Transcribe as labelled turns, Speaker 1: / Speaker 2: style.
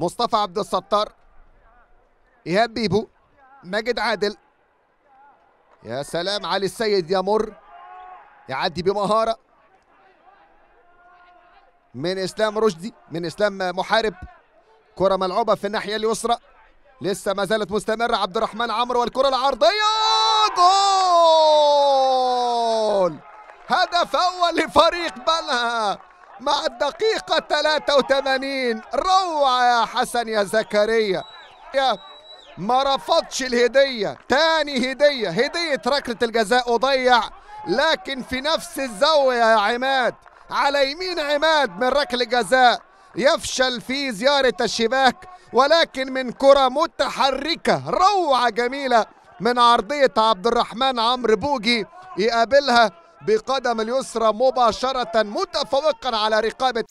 Speaker 1: مصطفى عبد الستار ايهاب بيبو ماجد عادل يا سلام علي السيد يمر يعدي بمهاره من اسلام رشدي من اسلام محارب كره ملعوبه في الناحيه اليسرى لسه ما زالت مستمره عبد الرحمن عمرو والكره العرضيه جول هدف اول لفريق بلها مع الدقيقة 83 روعة يا حسن يا زكريا ما رفضش الهدية تاني هدية هدية ركلة الجزاء وضيع لكن في نفس الزاوية يا عماد على يمين عماد من ركل جزاء يفشل في زيارة الشباك ولكن من كرة متحركة روعة جميلة من عرضية عبد الرحمن عمرو بوجي يقابلها بقدم اليسرى مباشرة متفوقا على رقابة